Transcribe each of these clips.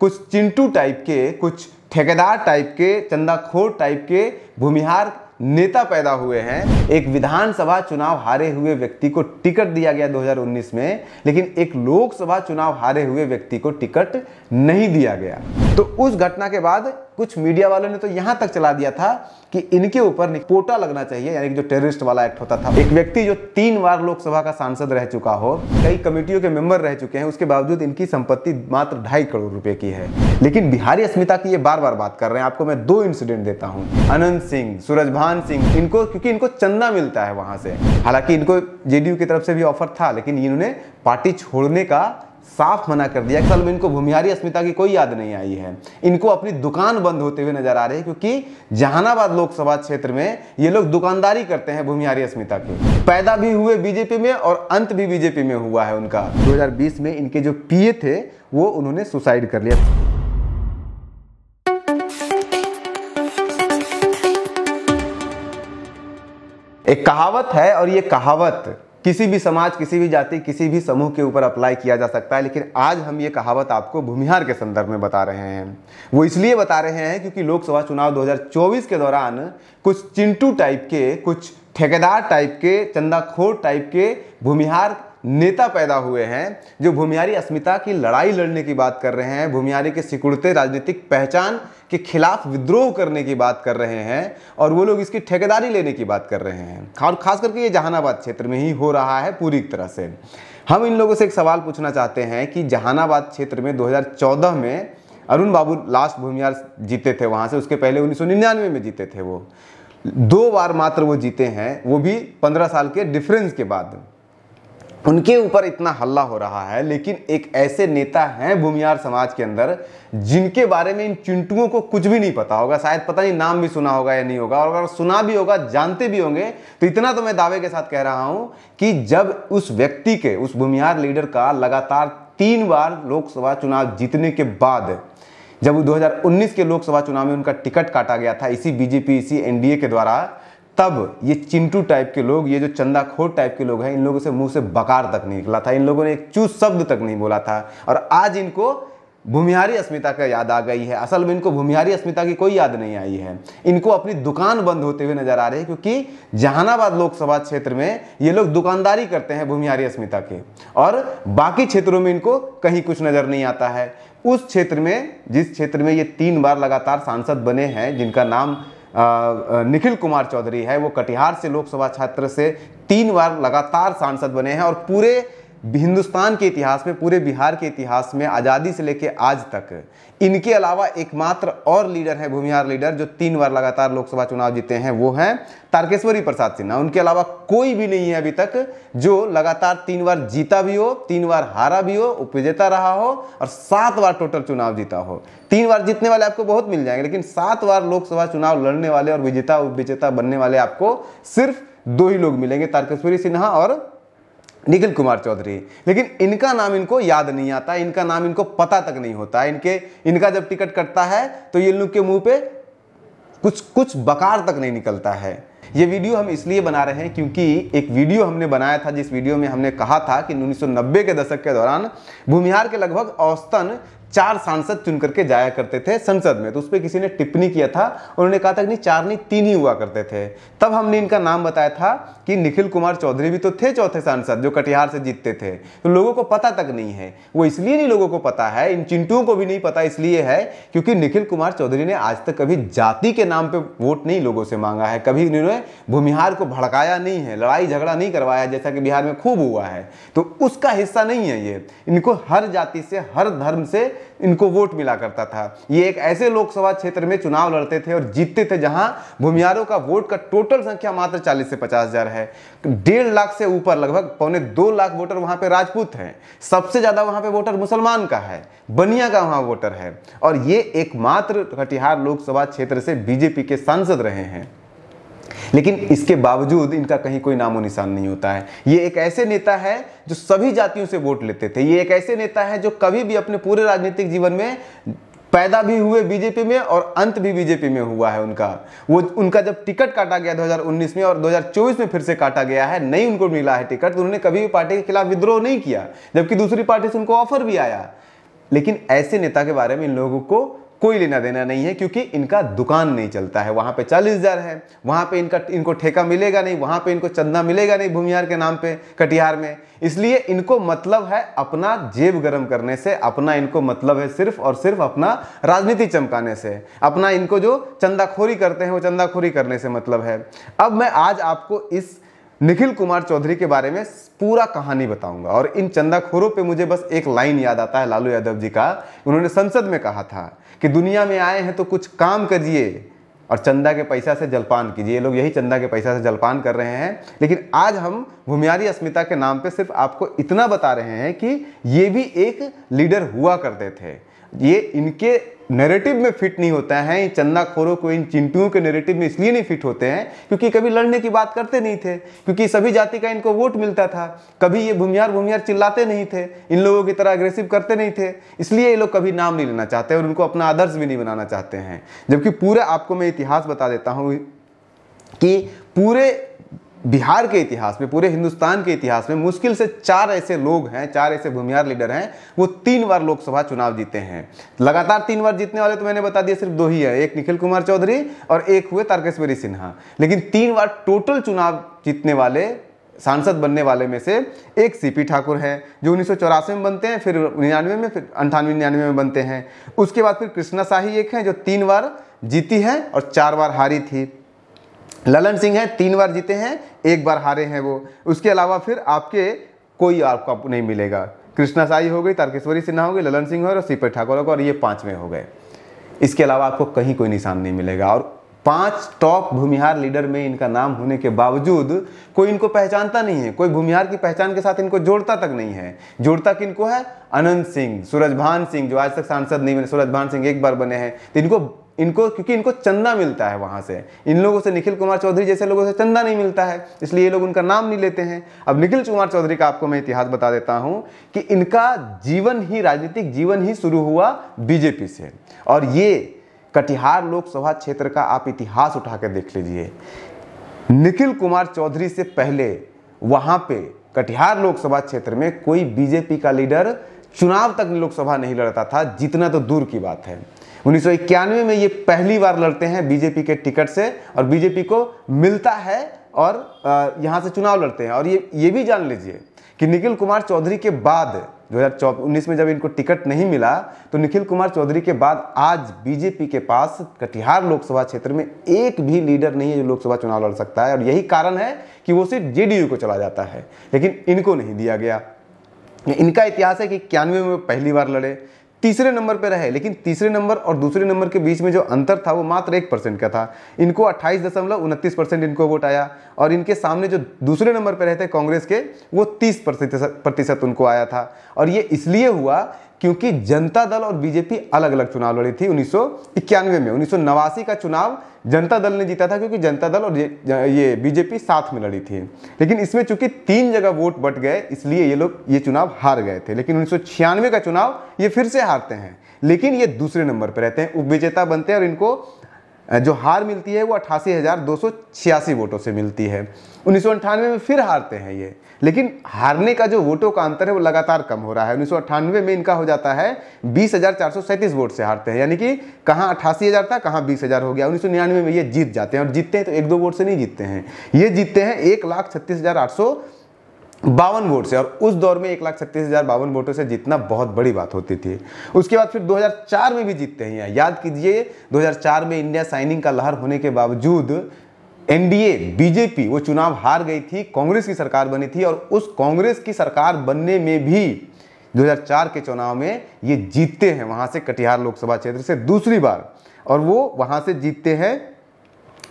कुछ चिंटू टाइप के कुछ ठेकेदार टाइप के चंदाखोर टाइप के भूमिहार नेता पैदा हुए हैं एक विधानसभा चुनाव हारे हुए व्यक्ति को टिकट दिया गया 2019 में लेकिन एक लोकसभा चुनाव हारे हुए व्यक्ति को टिकट नहीं दिया गया तो उस घटना के बाद कुछ मीडिया वालों ने तो यहां तक चला दिया था कि इनके ऊपर पोटा लगना चाहिए यानी कि जो टेररिस्ट वाला एक्ट होता था एक व्यक्ति जो तीन बार लोकसभा का सांसद रह चुका हो कई कमेटियों के मेंबर रह चुके हैं उसके बावजूद इनकी संपत्ति मात्र ढाई करोड़ रुपए की है लेकिन बिहारी अस्मिता की ये बार बार बात कर रहे हैं आपको मैं दो इंसिडेंट देता हूँ अनंत सिंह सूरजभान सिंह इनको क्योंकि इनको चंदा मिलता है वहां से हालांकि इनको जेडीयू की तरफ से भी ऑफर था लेकिन इन्होंने पार्टी छोड़ने का साफ मना कर दिया असल में इनको भूमिहारी अस्मिता की कोई याद नहीं आई है इनको अपनी दुकान बंद होते हुए नजर आ रहे हैं क्योंकि जहानाबाद लोकसभा क्षेत्र में ये लोग दुकानदारी करते हैं भूमिहारी अस्मिता की पैदा भी हुए बीजेपी में और अंत भी बीजेपी में हुआ है उनका 2020 में इनके जो पीए थे वो उन्होंने सुसाइड कर लिया एक कहावत है और ये कहावत किसी भी समाज किसी भी जाति किसी भी समूह के ऊपर अप्लाई किया जा सकता है लेकिन आज हम ये कहावत आपको भूमिहार के संदर्भ में बता रहे हैं वो इसलिए बता रहे हैं क्योंकि लोकसभा चुनाव 2024 के दौरान कुछ चिंटू टाइप के कुछ ठेकेदार टाइप के चंदाखोर टाइप के भूमिहार नेता पैदा हुए हैं जो भूमियारी अस्मिता की लड़ाई लड़ने की बात कर रहे हैं भूमियारी के सिकुड़ते राजनीतिक पहचान के खिलाफ विद्रोह करने की बात कर रहे हैं और वो लोग इसकी ठेकेदारी लेने की बात कर रहे हैं और खास करके ये जहानाबाद क्षेत्र में ही हो रहा है पूरी तरह से हम इन लोगों से एक सवाल पूछना चाहते हैं कि जहानाबाद क्षेत्र में 2014 में अरुण बाबू लास्ट भूमियार जीते थे वहाँ से उसके पहले उन्नीस में जीते थे वो दो बार मात्र वो जीते हैं वो भी पंद्रह साल के डिफरेंस के बाद उनके ऊपर इतना हल्ला हो रहा है लेकिन एक ऐसे नेता हैं भूमियार समाज के अंदर जिनके बारे में इन चिंटुओं को कुछ भी नहीं पता होगा शायद पता नहीं नाम भी सुना होगा या नहीं होगा और अगर सुना भी होगा जानते भी होंगे तो इतना तो मैं दावे के साथ कह रहा हूं कि जब उस व्यक्ति के उस भूमियार लीडर का लगातार तीन बार लोकसभा चुनाव जीतने के बाद जब दो के लोकसभा चुनाव में उनका टिकट काटा गया था इसी बीजेपी इसी एनडीए के द्वारा तब ये चिंटू टाइप के लोग ये जो चंदाखोर टाइप के लोग हैं इन लोगों से मुंह से बकार तक नहीं निकला था इन लोगों ने एक चू शब्द तक नहीं बोला था और आज इनको भूमिहारी अस्मिता का याद आ गई है असल में इनको भूमिहारी अस्मिता की कोई याद नहीं आई है इनको अपनी दुकान बंद होते हुए नजर आ रहे हैं क्योंकि जहानाबाद लोकसभा क्षेत्र में ये लोग दुकानदारी करते हैं भूमिहारी अस्मिता के और बाकी क्षेत्रों में इनको कहीं कुछ नज़र नहीं आता है उस क्षेत्र में जिस क्षेत्र में ये तीन बार लगातार सांसद बने हैं जिनका नाम निखिल कुमार चौधरी है वो कटिहार से लोकसभा छात्र से तीन बार लगातार सांसद बने हैं और पूरे हिंदुस्तान के इतिहास में पूरे बिहार के इतिहास में आज़ादी से लेकर आज तक इनके अलावा एकमात्र और लीडर है भूमिहार लीडर जो तीन बार लगातार लोकसभा चुनाव जीते हैं वो हैं तारकेश्वरी प्रसाद सिन्हा उनके अलावा कोई भी नहीं है अभी तक जो लगातार तीन बार जीता भी हो तीन बार हारा भी हो उपविजेता रहा हो और सात बार टोटल चुनाव जीता हो तीन बार जीतने वाले आपको बहुत मिल जाएंगे लेकिन सात बार लोकसभा चुनाव लड़ने वाले और विजेता उपविजेता बनने वाले आपको सिर्फ दो ही लोग मिलेंगे तारकेश्वरी सिन्हा और निखिल कुमार चौधरी लेकिन इनका नाम इनको याद नहीं आता इनका नाम इनको पता तक नहीं होता इनके इनका जब टिकट कटता है तो ये लोग के मुंह पे कुछ कुछ बकार तक नहीं निकलता है ये वीडियो हम इसलिए बना रहे हैं क्योंकि एक वीडियो हमने बनाया था जिस वीडियो में हमने कहा था कि 1990 के दशक के दौरान भूमिहार के लगभग औसतन चार सांसद चुन करके जाया करते थे संसद में तो उस पर किसी ने टिप्पणी किया था उन्होंने कहा था कि नहीं चार नहीं तीन ही हुआ करते थे तब हमने इनका नाम बताया था कि निखिल कुमार चौधरी भी तो थे चौथे सांसद जो कटिहार से जीतते थे तो लोगों को पता तक नहीं है वो इसलिए नहीं लोगों को पता है इन चिंटुओं को भी नहीं पता इसलिए है क्योंकि निखिल कुमार चौधरी ने आज तक कभी जाति के नाम पर वोट नहीं लोगों से मांगा है कभी उन्होंने भूमिहार को भड़काया नहीं है लड़ाई झगड़ा नहीं करवाया जैसा कि बिहार में खूब हुआ है तो उसका हिस्सा नहीं है ये इनको हर जाति से हर धर्म से इनको वोट मिला करता था ये एक ऐसे लोकसभा क्षेत्र में चुनाव लड़ते थे और जीतते थे जहां भूमियारों का वोट का टोटल संख्या मात्र 40 से 50,000 है डेढ़ लाख से ऊपर लगभग पौने दो लाख वोटर वहां पे राजपूत हैं सबसे ज़्यादा वहां पे वोटर मुसलमान का है बनिया का वहां वोटर है और ये एकमात्र कटिहार लोकसभा क्षेत्र से बीजेपी के सांसद रहे हैं लेकिन इसके बावजूद इनका कहीं कोई नामो निशान नहीं होता है ये एक ऐसे नेता है जो सभी जातियों से वोट लेते थे ये एक ऐसे नेता है जो कभी भी अपने पूरे राजनीतिक जीवन में पैदा भी हुए बीजेपी में और अंत भी बीजेपी में हुआ है उनका वो उनका जब टिकट काटा गया 2019 में और 2024 में फिर से काटा गया है नहीं उनको मिला है टिकट तो उन्होंने कभी भी पार्टी के खिलाफ विद्रोह नहीं किया जबकि दूसरी पार्टी से उनको ऑफर भी आया लेकिन ऐसे नेता के बारे में इन लोगों को कोई लेना देना नहीं है क्योंकि इनका दुकान नहीं चलता है वहाँ पे चालीस हज़ार है वहाँ पे इनका इनको ठेका मिलेगा नहीं वहाँ पे इनको चंदा मिलेगा नहीं भूमिहार के नाम पे कटिहार में इसलिए इनको मतलब है अपना जेब गर्म करने से अपना इनको मतलब है सिर्फ और सिर्फ अपना राजनीति चमकाने से अपना इनको जो चंदाखोरी करते हैं वो चंदाखोरी करने से मतलब है अब मैं आज आपको इस निखिल कुमार चौधरी के बारे में पूरा कहानी बताऊंगा और इन चंदाखोरों पे मुझे बस एक लाइन याद आता है लालू यादव जी का उन्होंने संसद में कहा था कि दुनिया में आए हैं तो कुछ काम करिए और चंदा के पैसा से जलपान कीजिए ये लोग यही चंदा के पैसा से जलपान कर रहे हैं लेकिन आज हम भूमियारी अस्मिता के नाम पे सिर्फ आपको इतना बता रहे हैं कि ये भी एक लीडर हुआ करते थे ये इनके नैरेटिव में फिट नहीं होता है इन चंदाखोरों को इन चिंटुओं के नैरेटिव में इसलिए नहीं फिट होते हैं क्योंकि कभी लड़ने की बात करते नहीं थे क्योंकि सभी जाति का इनको वोट मिलता था कभी ये भूमियार भूमियार चिल्लाते नहीं थे इन लोगों की तरह अग्रेसिव करते नहीं थे इसलिए ये लोग कभी नाम नहीं लेना चाहते और उनको अपना आदर्श भी नहीं बनाना चाहते हैं जबकि पूरा आपको मैं इतिहास बता देता हूँ कि पूरे बिहार के इतिहास में पूरे हिंदुस्तान के इतिहास में मुश्किल से चार ऐसे लोग हैं चार ऐसे भूमिहार लीडर हैं वो तीन बार लोकसभा चुनाव जीते हैं लगातार तीन बार जीतने वाले तो मैंने बता दिया सिर्फ दो ही है एक निखिल कुमार चौधरी और एक हुए तारकेश्वरी सिन्हा लेकिन तीन बार टोटल चुनाव जीतने वाले सांसद बनने वाले में से एक सीपी ठाकुर है जो उन्नीस में बनते हैं फिर निन्यानवे में फिर अंठानवे निन्यानवे में बनते हैं उसके बाद फिर कृष्णा शाही एक हैं जो तीन बार जीती है और चार बार हारी थी ललन सिंह हैं तीन बार जीते हैं एक बार हारे हैं वो उसके अलावा फिर आपके कोई आपको नहीं मिलेगा कृष्णा साई हो गई तारकेश्वरी सिन्हा हो गई ललन सिंह हो गए और सीपे ठाकुर हो गए और ये पाँचवें हो गए इसके अलावा आपको कहीं कोई निशान नहीं मिलेगा और पांच टॉप भूमिहार लीडर में इनका नाम होने के बावजूद कोई इनको पहचानता नहीं है कोई भूमिहार की पहचान के साथ इनको जोड़ता तक नहीं है जोड़ता किनको है अनंत सिंह सूरजभान सिंह जो आज तक सांसद नहीं बने सूरजभान सिंह एक बार बने हैं तो इनको इनको क्योंकि इनको चंदा मिलता है वहाँ से इन लोगों से निखिल कुमार चौधरी जैसे लोगों से चंदा नहीं मिलता है इसलिए ये लोग उनका नाम नहीं लेते हैं अब निखिल कुमार चौधरी का आपको मैं इतिहास बता देता हूँ कि इनका जीवन ही राजनीतिक जीवन ही शुरू हुआ बीजेपी से और ये कटिहार लोकसभा क्षेत्र का आप इतिहास उठा कर देख लीजिए निखिल कुमार चौधरी से पहले वहाँ पे कटिहार लोकसभा क्षेत्र में कोई बीजेपी का लीडर चुनाव तक लोकसभा नहीं लड़ता था जितना तो दूर की बात है उन्नीस में ये पहली बार लड़ते हैं बीजेपी के टिकट से और बीजेपी को मिलता है और यहाँ से चुनाव लड़ते हैं और ये ये भी जान लीजिए कि निखिल कुमार चौधरी के बाद दो हजार में जब इनको टिकट नहीं मिला तो निखिल कुमार चौधरी के बाद आज बीजेपी के पास कटिहार लोकसभा क्षेत्र में एक भी लीडर नहीं है जो लोकसभा चुनाव लड़ सकता है और यही कारण है कि वो सिर्फ जेडीयू को चला जाता है लेकिन इनको नहीं दिया गया इनका इतिहास है कि इक्यानवे में पहली बार लड़े तीसरे नंबर पर रहे लेकिन तीसरे नंबर और दूसरे नंबर के बीच में जो अंतर था वो मात्र एक परसेंट का था इनको अट्ठाईस दशमलव उनतीस परसेंट इनको वोट आया और इनके सामने जो दूसरे नंबर पर रहते कांग्रेस के वो तीस प्रतिशत उनको आया था और ये इसलिए हुआ क्योंकि जनता दल और बीजेपी अलग अलग चुनाव लड़ी थी उन्नीस में उन्नीस का चुनाव जनता दल ने जीता था क्योंकि जनता दल और ये बीजेपी साथ में लड़ी थी लेकिन इसमें चूंकि तीन जगह वोट बट गए इसलिए ये लोग ये चुनाव हार गए थे लेकिन उन्नीस का चुनाव ये फिर से हारते हैं लेकिन ये दूसरे नंबर पर रहते हैं उपविजेता बनते हैं और इनको जो हार मिलती है वो अट्ठासी हज़ार दो सौ छियासी वोटों से मिलती है उन्नीस में फिर हारते हैं ये लेकिन हारने का जो वोटों का अंतर है वो लगातार कम हो रहा है उन्नीस में इनका हो जाता है बीस वोट से हारते हैं यानी कि कहाँ अट्ठासी था कहाँ बीस हो गया उन्नीस में ये जीत जाते हैं और जीतते हैं तो एक दो वोट से नहीं जीतते हैं ये जीतते हैं एक लाख छत्तीस हज़ार आठ सौ बावन वोट से और उस दौर में एक लाख छत्तीस हज़ार बावन वोटों से जीतना बहुत बड़ी बात होती थी उसके बाद फिर 2004 में भी जीतते हैं याद कीजिए 2004 में इंडिया साइनिंग का लहर होने के बावजूद एनडीए बीजेपी वो चुनाव हार गई थी कांग्रेस की सरकार बनी थी और उस कांग्रेस की सरकार बनने में भी 2004 के चुनाव में ये जीतते हैं वहाँ से कटिहार लोकसभा क्षेत्र से दूसरी बार और वो वहाँ से जीतते हैं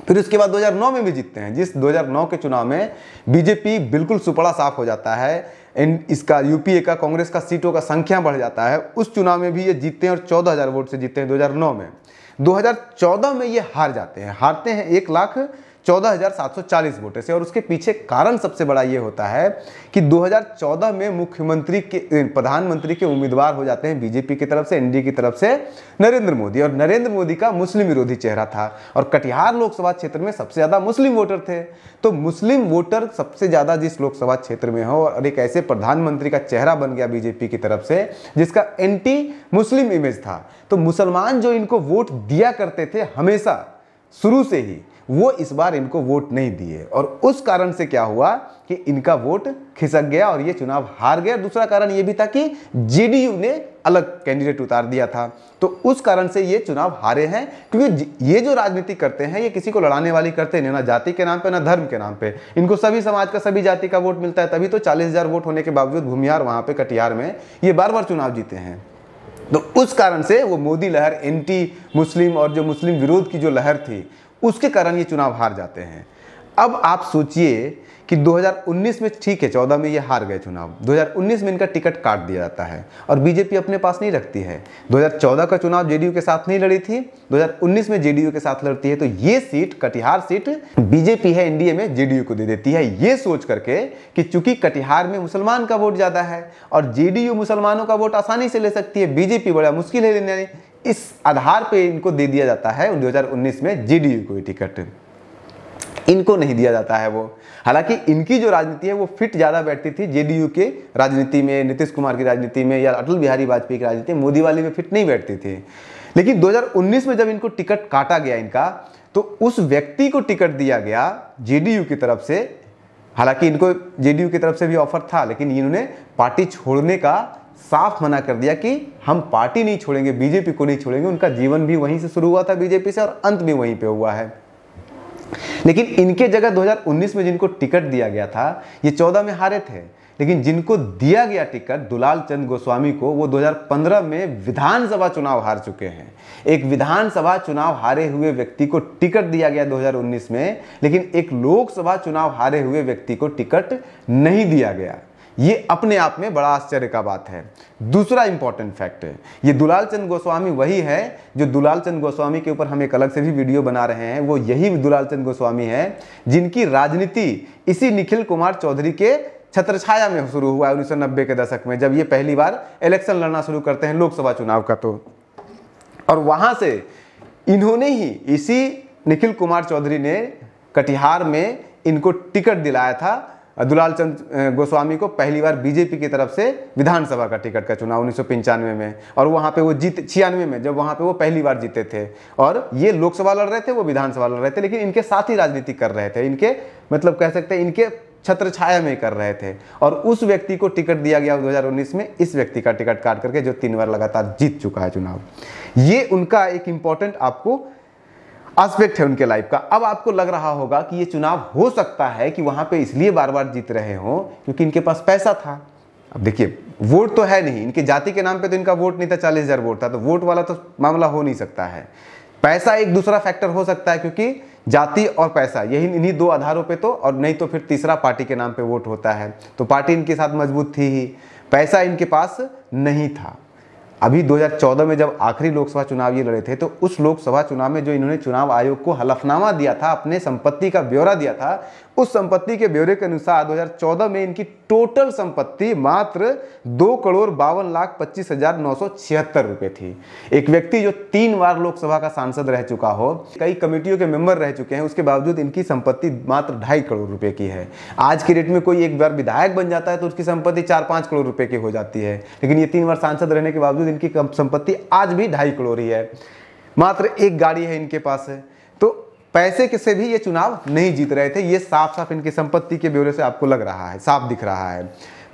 फिर उसके बाद 2009 में भी जीतते हैं जिस 2009 के चुनाव में बीजेपी बिल्कुल सुपड़ा साफ हो जाता है एंड इसका यूपीए का कांग्रेस का सीटों का संख्या बढ़ जाता है उस चुनाव में भी ये जीतते हैं और 14000 वोट से जीतते हैं 2009 में 2014 में ये हार जाते हैं हारते हैं एक लाख 14,740 वोटे से और उसके पीछे कारण सबसे बड़ा ये होता है कि 2014 में मुख्यमंत्री के प्रधानमंत्री के उम्मीदवार हो जाते हैं बीजेपी की तरफ से एनडीए की तरफ से नरेंद्र मोदी और नरेंद्र मोदी का मुस्लिम विरोधी चेहरा था और कटिहार लोकसभा क्षेत्र में सबसे ज़्यादा मुस्लिम वोटर थे तो मुस्लिम वोटर सबसे ज़्यादा जिस लोकसभा क्षेत्र में हो और एक ऐसे प्रधानमंत्री का चेहरा बन गया बीजेपी की तरफ से जिसका एंटी मुस्लिम इमेज था तो मुसलमान जो इनको वोट दिया करते थे हमेशा शुरू से ही वो इस बार इनको वोट नहीं दिए और उस कारण से क्या हुआ कि इनका वोट खिसक गया और ये चुनाव हार गया दूसरा कारण ये भी था कि जेडीयू ने अलग कैंडिडेट उतार दिया था तो उस कारण से ये चुनाव हारे हैं क्योंकि ये जो राजनीति करते हैं ये किसी को लड़ाने वाली करते नहीं ना जाति के नाम पे ना धर्म के नाम पे इनको सभी समाज का सभी जाति का वोट मिलता है तभी तो चालीस वोट होने के बावजूद भूमिहार वहाँ पर कटिहार में ये बार बार चुनाव जीते हैं तो उस कारण से वो मोदी लहर एंटी मुस्लिम और जो मुस्लिम विरोध की जो लहर थी उसके कारण ये चुनाव हार जाते हैं अब आप सोचिए कि 2019 में ठीक है 14 में ये हार गए चुनाव 2019 में इनका टिकट काट दिया जाता है और बीजेपी अपने पास नहीं रखती है 2014 का चुनाव जेडीयू के साथ नहीं लड़ी थी 2019 में जेडीयू के साथ लड़ती है तो ये सीट कटिहार सीट बीजेपी है एनडीए में जेडीयू को दे देती है ये सोच करके कि चूंकि कटिहार में मुसलमान का वोट ज़्यादा है और जेडीयू मुसलमानों का वोट आसानी से ले सकती है बीजेपी बड़ा मुश्किल है लेने इस आधार पे इनको दे दिया जाता है 2019 में जीडीयू को टिकट इनको नहीं दिया जाता है वो हालांकि इनकी जो राजनीति है वो फिट ज़्यादा बैठती थी जेडीयू के राजनीति में नीतीश कुमार की राजनीति में या अटल बिहारी वाजपेयी की राजनीति मोदी वाली में फिट नहीं बैठती थी लेकिन 2019 में जब इनको टिकट काटा गया इनका तो उस व्यक्ति को टिकट दिया गया जेडीयू की तरफ से हालांकि इनको जेडीयू की तरफ से भी ऑफर था लेकिन इन्होंने पार्टी छोड़ने का साफ मना कर दिया कि हम पार्टी नहीं छोड़ेंगे बीजेपी को नहीं छोड़ेंगे उनका जीवन भी वहीं से शुरू हुआ था बीजेपी से और अंत भी वहीं पे हुआ है लेकिन इनके जगह 2019 में जिनको टिकट दिया गया था ये 14 में हारे थे लेकिन जिनको दिया गया टिकट दुलाल चंद गोस्वामी को वो 2015 में विधानसभा चुनाव हार चुके हैं एक विधानसभा चुनाव हारे हुए व्यक्ति को टिकट दिया गया 2019 में लेकिन एक लोकसभा चुनाव हारे हुए व्यक्ति को टिकट नहीं दिया गया ये अपने आप में बड़ा आश्चर्य का बात है दूसरा इंपॉर्टेंट फैक्ट है ये दुलाल चंद गोस्वामी वही है जो दुलाल चंद गोस्वामी के ऊपर हम एक अलग से भी वीडियो बना रहे हैं वो यही दुलाल चंद गोस्वामी है जिनकी राजनीति इसी निखिल कुमार चौधरी के छत्रछाया में शुरू हुआ है उन्नीस के दशक में जब ये पहली बार इलेक्शन लड़ना शुरू करते हैं लोकसभा चुनाव का तो और वहाँ से इन्होंने ही इसी निखिल कुमार चौधरी ने कटिहार में इनको टिकट दिलाया था दुलाल चंद गोस्वामी को पहली बार बीजेपी की तरफ से विधानसभा का टिकट का चुनाव उन्नीस में और वहाँ पे वो जीत छियानवे में जब वहाँ पे वो पहली बार जीते थे और ये लोकसभा लड़ रहे थे वो विधानसभा लड़ रहे थे लेकिन इनके साथ ही राजनीति कर रहे थे इनके मतलब कह सकते हैं इनके छत्र छाया में कर रहे थे और उस व्यक्ति को टिकट दिया गया 2019 में इस व्यक्ति का टिकट काट करके जो तीन बार लगातार जीत चुका है चुनाव ये उनका एक इम्पॉर्टेंट आपको एस्पेक्ट है उनके लाइफ का अब आपको लग रहा होगा कि ये चुनाव हो सकता है कि वहां पे इसलिए बार बार जीत रहे हों क्योंकि इनके पास पैसा था अब देखिए वोट तो है नहीं इनके जाति के नाम पे तो इनका वोट नहीं था चालीस हज़ार वोट था तो वोट वाला तो मामला हो नहीं सकता है पैसा एक दूसरा फैक्टर हो सकता है क्योंकि जाति और पैसा यही इन्हीं दो आधारों पे तो और नहीं तो फिर तीसरा पार्टी के नाम पे वोट होता है तो पार्टी इनके साथ मजबूत थी ही पैसा इनके पास नहीं था अभी 2014 में जब आखिरी लोकसभा चुनाव ये लड़े थे तो उस लोकसभा चुनाव में जो इन्होंने चुनाव आयोग को हलफनामा दिया था अपने संपत्ति का ब्यौरा दिया था उस संपत्ति के ब्यौरे के अनुसार 2014 में इनकी टोटल संपत्ति मात्र दो करोड़ बावन लाख पच्चीस हजार नौ सौ छिहत्तर रुपये थी एक व्यक्ति जो तीन बार लोकसभा का सांसद रह चुका हो कई कमेटियों के मेंबर रह चुके हैं उसके बावजूद इनकी संपत्ति मात्र ढाई करोड़ रुपये की है आज की डेट में कोई एक बार विधायक बन जाता है तो उसकी संपत्ति चार पाँच करोड़ रुपये की हो जाती है लेकिन ये तीन बार सांसद रहने के बावजूद इनकी संपत्ति आज भी ढाई करोड़ ही है मात्र एक गाड़ी है इनके पास है पैसे के से भी ये चुनाव नहीं जीत रहे थे ये साफ साफ इनकी संपत्ति के ब्यौरे से आपको लग रहा है साफ दिख रहा है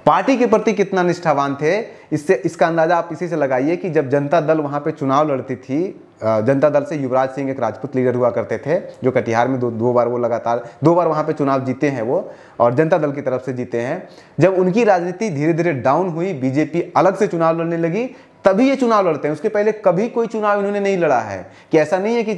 पार्टी के प्रति कितना निष्ठावान थे इससे इसका अंदाजा आप इसी से लगाइए कि जब जनता दल वहाँ पे चुनाव लड़ती थी जनता दल से युवराज सिंह एक राजपूत लीडर हुआ करते थे जो कटिहार में दो दो बार वो लगातार दो बार वहाँ पे चुनाव जीते हैं वो और जनता दल की तरफ से जीते हैं जब उनकी राजनीति धीरे धीरे डाउन हुई बीजेपी अलग से चुनाव लड़ने लगी तभी ये चुनाव लड़ते हैं उसके पहले कभी कोई चुनाव इन्होंने नहीं लड़ा है कि ऐसा नहीं है कि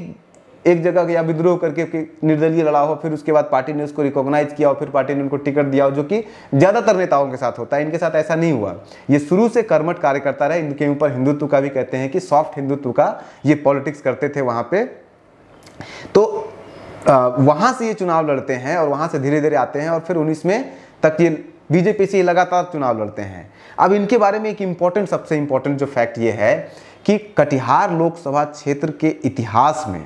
एक जगह या विद्रोह करके निर्दलीय लड़ा हो फिर उसके बाद पार्टी ने उसको रिकॉग्नाइज किया और फिर पार्टी ने उनको टिकट दिया हो जो कि ज़्यादातर नेताओं के साथ होता है इनके साथ ऐसा नहीं हुआ ये शुरू से कर्मठ कार्यकर्ता रहे इनके ऊपर हिंदुत्व का भी कहते हैं कि सॉफ्ट हिंदुत्व का ये पॉलिटिक्स करते थे वहां पर तो वहां से ये चुनाव लड़ते हैं और वहां से धीरे धीरे आते हैं और फिर उन्नीस में तक ये बीजेपी से लगातार चुनाव लड़ते हैं अब इनके बारे में एक इंपॉर्टेंट सबसे इंपॉर्टेंट जो फैक्ट ये है कि कटिहार लोकसभा क्षेत्र के इतिहास में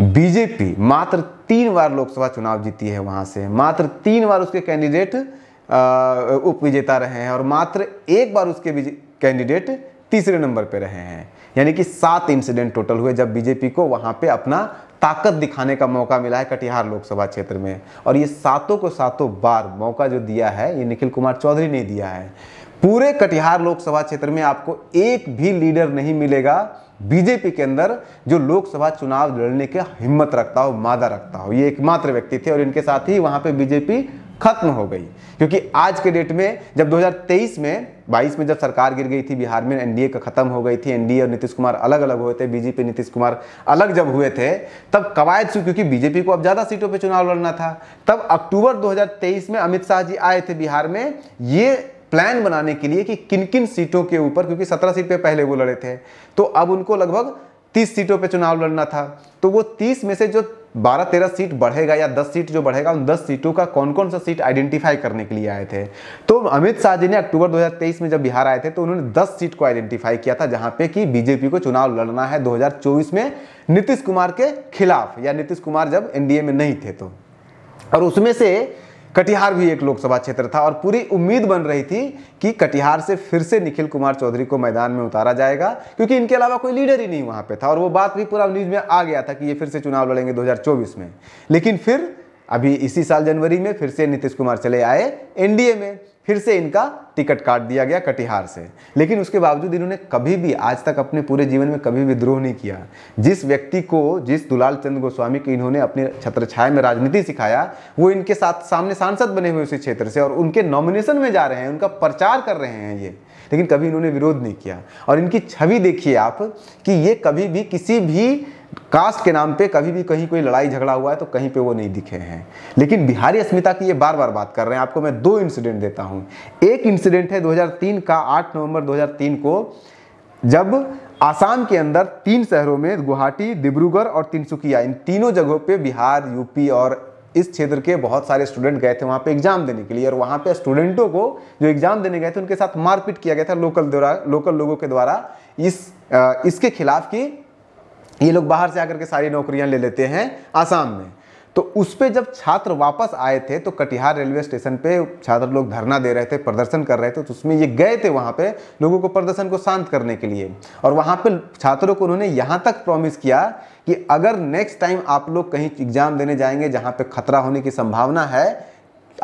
बीजेपी मात्र तीन बार लोकसभा चुनाव जीती है वहां से मात्र तीन बार उसके कैंडिडेट उप विजेता रहे हैं और मात्र एक बार उसके कैंडिडेट तीसरे नंबर पर रहे हैं यानी कि सात इंसिडेंट टोटल हुए जब बीजेपी को वहां पे अपना ताकत दिखाने का मौका मिला है कटिहार लोकसभा क्षेत्र में और ये सातों को सातों बार मौका जो दिया है ये निखिल कुमार चौधरी ने दिया है पूरे कटिहार लोकसभा क्षेत्र में आपको एक भी लीडर नहीं मिलेगा बीजेपी के अंदर जो लोकसभा चुनाव लड़ने की हिम्मत रखता हो मादा रखता हो ये एकमात्र व्यक्ति थे और इनके साथ ही वहां पे बीजेपी खत्म हो गई क्योंकि आज के डेट में जब 2023 में 22 में जब सरकार गिर गई थी बिहार में एनडीए का खत्म हो गई थी एनडीए और नीतीश कुमार अलग अलग हुए थे बीजेपी नीतीश कुमार अलग जब हुए थे तब कवायद से क्योंकि बीजेपी को अब ज़्यादा सीटों पे चुनाव लड़ना था तब अक्टूबर 2023 में अमित शाह जी आए थे बिहार में ये प्लान बनाने के लिए कि किन किन सीटों के ऊपर क्योंकि सत्रह सीट पे पहले वो लड़े थे तो अब उनको लगभग तीस सीटों पे चुनाव लड़ना था तो वो तीस में से जो बारह तेरह सीट बढ़ेगा या दस सीट जो बढ़ेगा उन दस सीटों का कौन कौन सा सीट आइडेंटिफाई करने के लिए आए थे तो अमित शाह जी ने अक्टूबर 2023 में जब बिहार आए थे तो उन्होंने दस सीट को आइडेंटिफाई किया था जहां पे कि बीजेपी को चुनाव लड़ना है 2024 में नीतीश कुमार के खिलाफ या नीतीश कुमार जब एनडीए में नहीं थे तो और उसमें से कटिहार भी एक लोकसभा क्षेत्र था और पूरी उम्मीद बन रही थी कि कटिहार से फिर से निखिल कुमार चौधरी को मैदान में उतारा जाएगा क्योंकि इनके अलावा कोई लीडर ही नहीं वहाँ पे था और वो बात भी पूरा न्यूज़ में आ गया था कि ये फिर से चुनाव लड़ेंगे 2024 में लेकिन फिर अभी इसी साल जनवरी में फिर से नीतीश कुमार चले आए एनडीए में फिर से इनका टिकट काट दिया गया कटिहार से लेकिन उसके बावजूद इन्होंने कभी भी आज तक अपने पूरे जीवन में कभी विद्रोह नहीं किया जिस व्यक्ति को जिस दुलाल चंद्र गोस्वामी को इन्होंने अपने छत्रछाया में राजनीति सिखाया वो इनके साथ सामने सांसद बने हुए उसी क्षेत्र से और उनके नॉमिनेशन में जा रहे हैं उनका प्रचार कर रहे हैं ये लेकिन कभी इन्होंने विरोध नहीं किया और इनकी छवि देखिए आप कि ये कभी भी किसी भी कास्ट के नाम पे कभी भी कहीं कोई लड़ाई झगड़ा हुआ है तो कहीं पे वो नहीं दिखे हैं लेकिन बिहारी अस्मिता की ये बार बार बात कर रहे हैं आपको मैं दो इंसिडेंट देता हूँ एक इंसिडेंट है 2003 का 8 नवंबर 2003 को जब आसाम के अंदर तीन शहरों में गुवाहाटी डिब्रूगढ़ और तिनसुकिया इन तीनों जगहों पे बिहार यूपी और इस क्षेत्र के बहुत सारे स्टूडेंट गए थे वहाँ पे एग्जाम देने के लिए और वहाँ पे स्टूडेंटों को जो एग्जाम देने गए थे उनके साथ मारपीट किया गया था लोकल द्वारा लोकल लोगों के द्वारा इस आ, इसके खिलाफ कि ये लोग बाहर से आकर के सारी नौकरियाँ ले लेते हैं आसाम में तो उस पर जब छात्र वापस आए थे तो कटिहार रेलवे स्टेशन पे छात्र लोग धरना दे रहे थे प्रदर्शन कर रहे थे तो उसमें ये गए थे वहाँ पे लोगों को प्रदर्शन को शांत करने के लिए और वहाँ पे छात्रों को उन्होंने यहाँ तक प्रॉमिस किया कि अगर नेक्स्ट टाइम आप लोग कहीं एग्ज़ाम देने जाएंगे जहाँ पे खतरा होने की संभावना है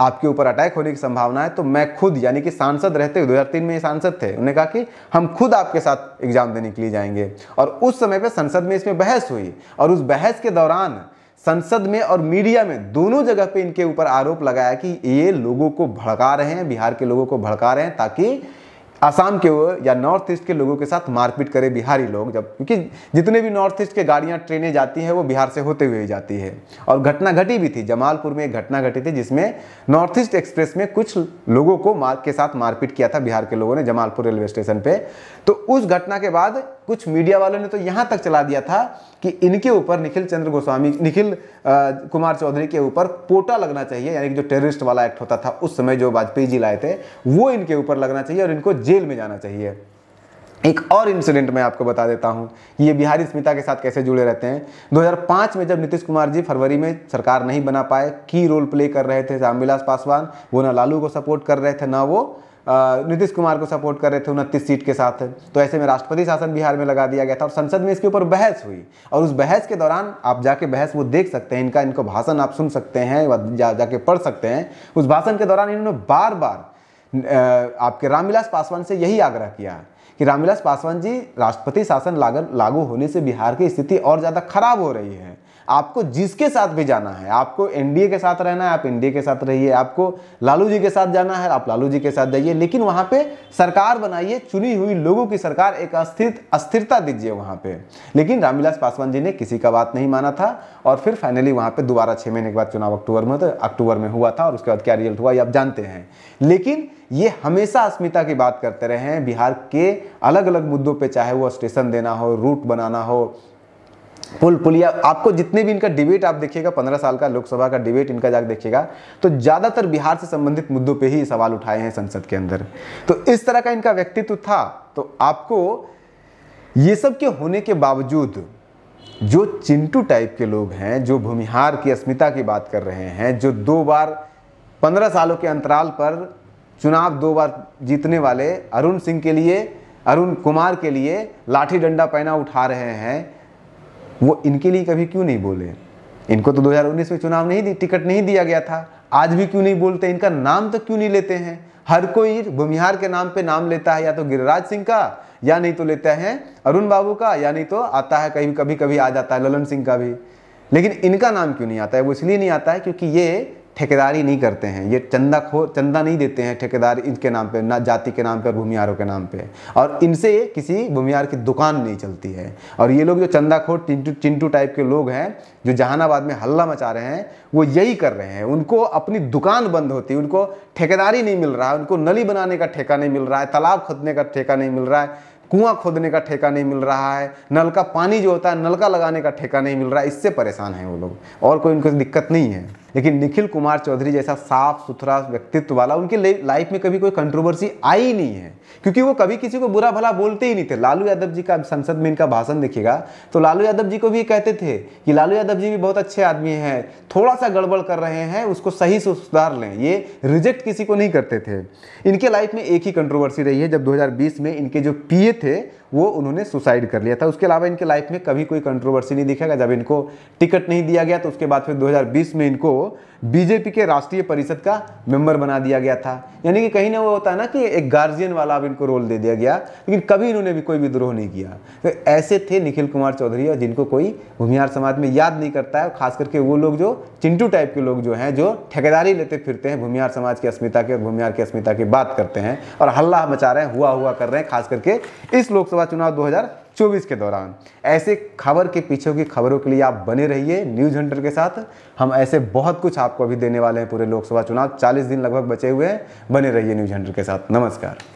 आपके ऊपर अटैक होने की संभावना है तो मैं खुद यानी कि सांसद रहते हुए दो में ये सांसद थे उन्होंने कहा कि हम खुद आपके साथ एग्ज़ाम देने के लिए जाएंगे और उस समय पर संसद में इसमें बहस हुई और उस बहस के दौरान संसद में और मीडिया में दोनों जगह पे इनके ऊपर आरोप लगाया कि ये लोगों को भड़का रहे हैं बिहार के लोगों को भड़का रहे हैं ताकि आसाम के हुए या नॉर्थ ईस्ट के लोगों के साथ मारपीट करे बिहारी लोग जब क्योंकि जितने भी नॉर्थ ईस्ट के गाड़ियाँ ट्रेनें जाती हैं वो बिहार से होते हुए जाती है और घटना घटी भी थी जमालपुर में एक घटना घटी थी जिसमें नॉर्थ ईस्ट एक्सप्रेस में कुछ लोगों को मार के साथ मारपीट किया था बिहार के लोगों ने जमालपुर रेलवे स्टेशन पर तो उस घटना के बाद कुछ मीडिया वालों ने तो यहाँ तक चला दिया था कि इनके ऊपर निखिल चंद्र गोस्वामी निखिल कुमार चौधरी के ऊपर पोटा लगना चाहिए यानी कि जो टेररिस्ट वाला एक्ट होता था उस समय जो वाजपेयी जी लाए थे वो इनके ऊपर लगना चाहिए और इनको जेल में जाना चाहिए एक और इंसिडेंट मैं आपको बता देता हूं ये बिहारी स्मिता के साथ कैसे जुड़े रहते हैं 2005 में जब नीतीश कुमार जी फरवरी में सरकार नहीं बना पाए की रोल प्ले कर रहे थे रामविलास पासवान वो ना लालू को सपोर्ट कर रहे थे ना वो नीतीश कुमार को सपोर्ट कर रहे थे उनतीस सीट के साथ तो ऐसे में राष्ट्रपति शासन बिहार में लगा दिया गया था और संसद में इसके ऊपर बहस हुई और उस बहस के दौरान आप जाके बहस वो देख सकते हैं इनका इनको भाषण आप सुन सकते हैं जा, जाके पढ़ सकते हैं उस भाषण के दौरान इन्होंने बार बार आपके रामविलास पासवान से यही आग्रह किया कि रामविलास पासवान जी राष्ट्रपति शासन लागू होने से बिहार की स्थिति और ज़्यादा खराब हो रही है आपको जिसके साथ भी जाना है आपको एनडीए के साथ रहना है आप एनडीए के साथ रहिए आपको लालू जी के साथ जाना है आप लालू जी के साथ जाइए लेकिन वहां पे सरकार बनाइए चुनी हुई लोगों की सरकार एक अस्थिर अस्थिरता दीजिए वहां पे लेकिन रामविलास पासवान जी ने किसी का बात नहीं माना था और फिर फाइनली वहां पर दोबारा छह महीने के बाद चुनाव अक्टूबर में तो अक्टूबर में हुआ था और उसके बाद क्या रिजल्ट हुआ ये आप जानते हैं लेकिन ये हमेशा अस्मिता की बात करते रहे हैं बिहार के अलग अलग मुद्दों पे चाहे वो स्टेशन देना हो रूट बनाना हो पुल पुलिया आपको जितने भी इनका डिबेट आप देखिएगा पंद्रह साल का लोकसभा का डिबेट इनका जाकर देखिएगा तो ज़्यादातर बिहार से संबंधित मुद्दों पे ही सवाल उठाए हैं संसद के अंदर तो इस तरह का इनका व्यक्तित्व था तो आपको ये सब के होने के बावजूद जो चिंटू टाइप के लोग हैं जो भूमिहार की अस्मिता की बात कर रहे हैं जो दो बार पंद्रह सालों के अंतराल पर चुनाव दो बार जीतने वाले अरुण सिंह के लिए अरुण कुमार के लिए लाठी डंडा पैना उठा रहे हैं वो इनके लिए कभी क्यों नहीं बोले इनको तो 2019 में चुनाव नहीं दी टिकट नहीं दिया गया था आज भी क्यों नहीं बोलते इनका नाम तो क्यों नहीं लेते हैं हर कोई भूमिहार के नाम पे नाम लेता है या तो गिरिराज सिंह का या नहीं तो लेते हैं अरुण बाबू का या नहीं तो आता है कहीं कभी कभी आ जाता है ललन सिंह का भी लेकिन इनका नाम क्यों नहीं आता है वो इसलिए नहीं आता है क्योंकि ये ठेकेदारी नहीं करते हैं ये चंदा खो चंदा नहीं देते हैं ठेकेदार इनके नाम पे ना जाति के नाम पे और भूमियारों के नाम पे और इनसे किसी भूमियार की दुकान नहीं चलती है और ये लोग जो चंदाखोर चिंटू चिंटू टाइप के लोग हैं जो जहानाबाद में हल्ला मचा रहे हैं वो यही कर रहे हैं उनको अपनी दुकान बंद होती है उनको ठेकेदारी नहीं मिल रहा है उनको नली बनाने का ठेका नहीं मिल रहा है तालाब खोदने का ठेका नहीं मिल रहा है कुआं खोदने का ठेका नहीं मिल रहा है नल का पानी जो होता है नलका लगाने का ठेका नहीं मिल रहा है इससे परेशान हैं वो लोग और कोई उनको दिक्कत नहीं है लेकिन निखिल कुमार चौधरी जैसा साफ सुथरा व्यक्तित्व वाला उनके लाइफ में कभी कोई कंट्रोवर्सी आई ही नहीं है क्योंकि वो कभी किसी को बुरा भला बोलते ही नहीं थे लालू यादव जी का संसद में इनका भाषण देखिएगा तो लालू यादव जी को भी कहते थे कि लालू यादव जी भी बहुत अच्छे आदमी हैं थोड़ा सा गड़बड़ कर रहे हैं उसको सही से सुधार लें ये रिजेक्ट किसी को नहीं करते थे इनके लाइफ में एक ही कंट्रोवर्सी रही है जब दो में इनके जो पीए थे वो उन्होंने सुसाइड कर लिया था उसके अलावा इनके लाइफ में कभी कोई कंट्रोवर्सी नहीं दिखेगा जब इनको टिकट नहीं दिया गया तो उसके बाद फिर 2020 में इनको बीजेपी के राष्ट्रीय परिषद का मेंबर बना दिया गया था यानी कि कहीं ना वो होता है ना कि एक गार्जियन वाला अब इनको रोल दे दिया गया लेकिन कभी इन्होंने भी कोई विद्रोह नहीं किया तो ऐसे थे निखिल कुमार चौधरी और जिनको कोई भूमिहार समाज में याद नहीं करता है खास करके वो लोग जो चिंटू टाइप के लोग जो हैं जो ठेकेदारी लेते फिरते हैं भूमिहार समाज की अस्मिता के और भूमिहार की अस्मिता की बात करते हैं और हल्ला मचा रहे हैं हुआ हुआ कर रहे हैं खास करके इस लोकसभा चुनाव दो चौबीस के दौरान ऐसे खबर के पीछे की खबरों के लिए आप बने रहिए न्यूज़ हंटर के साथ हम ऐसे बहुत कुछ आपको अभी देने वाले हैं पूरे लोकसभा चुनाव चालीस दिन लगभग बचे हुए हैं बने रहिए न्यूज़ हंटर के साथ नमस्कार